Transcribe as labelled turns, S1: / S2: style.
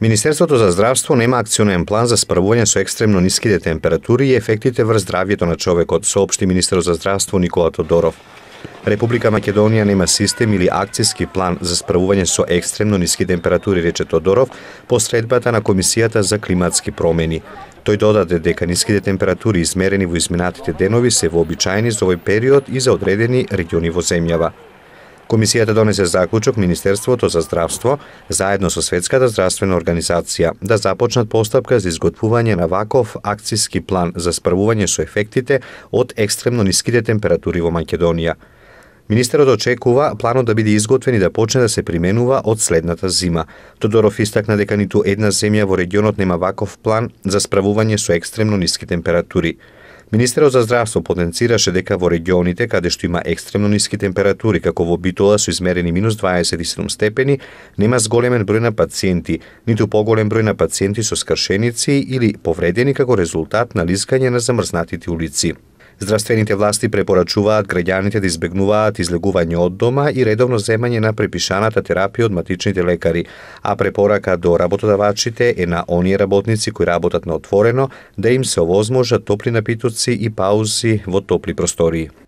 S1: Министерството за здравство нема акционен план за справување со екстремно ниските температури и ефектите врз здравјето на човекот, соопшти министерот за здравство Никола Тодоров. Република Македонија нема систем или акцијски план за справување со екстремно ниски температури, рече Тодоров, по средбата на Комисијата за климатски промени. Тој додаде дека ниските температури измерени во изминатите денови се вообичаени за овој период и за одредени региони во земјава. Комисијата донесе заклучок Министерството за здравство заедно со Светската здравствена организација да започнат постапка за изготвување на ваков акциски план за справување со ефектите од екстремно ниските температури во Македонија. Министерот очекува планот да биде изготвен и да почне да се применува од следната зима. Тодоров истакна дека ниту една земја во регионот нема ваков план за справување со екстремно ниски температури. Министерот за здравство потенцираше дека во регионите каде што има екстремно ниски температури, како во Битола со измерени минус 27 степени, нема зголемен број на пациенти, ниту поголем број на пациенти со скршеници или повредени како резултат на лискање на замрзнатите улици. Здравствените власти препорачуваат граѓаните да избегнуваат излегување од дома и редовно земање на препишаната терапија од матичните лекари, а препорака до работодавачите е на оние работници кои работат на отворено да им се овозможат топли напитоци и паузи во топли простории.